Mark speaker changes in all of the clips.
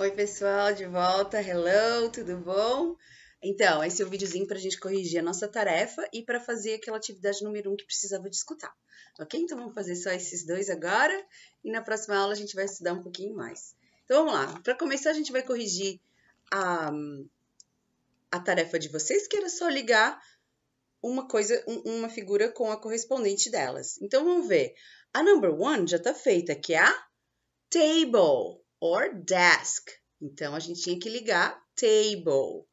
Speaker 1: Oi, pessoal, de volta. Hello, tudo bom? Então, esse é o videozinho para a gente corrigir a nossa tarefa e para fazer aquela atividade número 1 um que precisava de escutar, ok? Então, vamos fazer só esses dois agora e na próxima aula a gente vai estudar um pouquinho mais. Então, vamos lá. Para começar, a gente vai corrigir a, a tarefa de vocês, que era só ligar uma coisa, uma figura com a correspondente delas. Então, vamos ver. A number one já está feita, que é a table or desk. Então, a gente tinha que ligar table.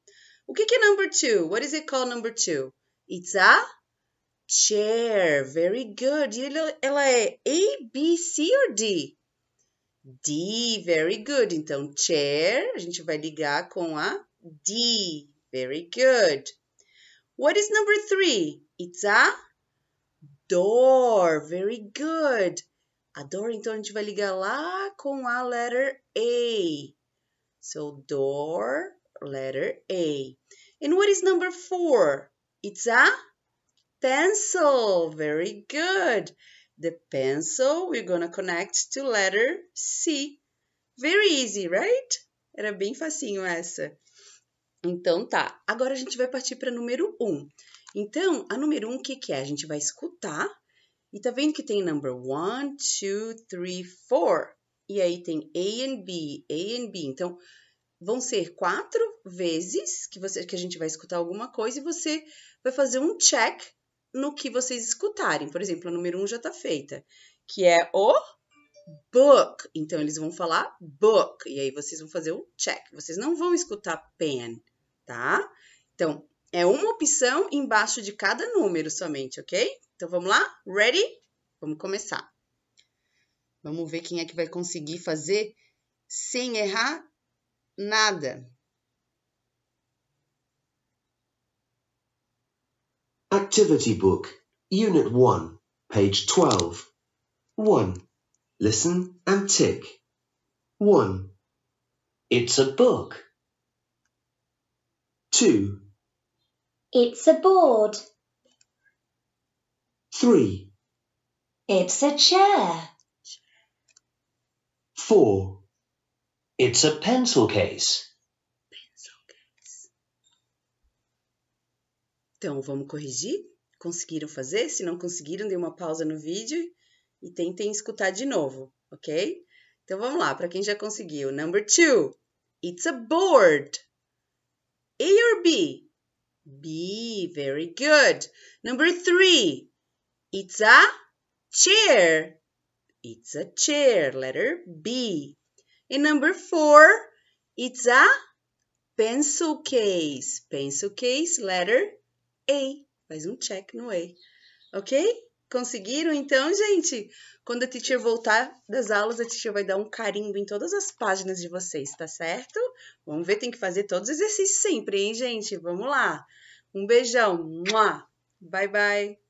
Speaker 1: O que, que é number two? What is it called number two? It's a chair. Very good. E ela é A, B, C ou D? D, very good. Então, chair, a gente vai ligar com a D. Very good. What is number three? It's a door. Very good a door, então a gente vai ligar lá com a letter A. So, door, letter A. And what is number four? It's a pencil. Very good. The pencil we're gonna connect to letter C. Very easy, right? Era bem facinho essa. Então tá, agora a gente vai partir para número 1. Um. Então, a número 1, um, o que, que é? A gente vai escutar e tá vendo que tem number one, two, three, four. E aí tem A and B, A and B. Então, vão ser quatro vezes que, você, que a gente vai escutar alguma coisa e você vai fazer um check no que vocês escutarem. Por exemplo, a número um já tá feita, que é o book. Então, eles vão falar book. E aí vocês vão fazer o check. Vocês não vão escutar pen, tá? Então, é uma opção embaixo de cada número somente, ok? Então vamos lá? Ready? Vamos começar. Vamos ver quem é que vai conseguir fazer sem errar nada. Activity Book, Unit 1, page 12. 1. Listen and tick. 1. It's a book. 2. It's a board. 3. It's a chair. 4. It's a pencil case. Pencil case. Então, vamos corrigir? Conseguiram fazer? Se não conseguiram, dê uma pausa no vídeo e tentem escutar de novo, ok? Então, vamos lá, para quem já conseguiu. Number 2. It's a board. A or B? B. Very good. Number three. It's a chair. It's a chair. Letter B. And number four. It's a pencil case. Pencil case. Letter A. Faz um check no A. Ok? Conseguiram? Então, gente, quando a teacher voltar das aulas, a teacher vai dar um carimbo em todas as páginas de vocês, tá certo? Vamos ver, tem que fazer todos os exercícios sempre, hein, gente? Vamos lá. Um beijão. Bye, bye.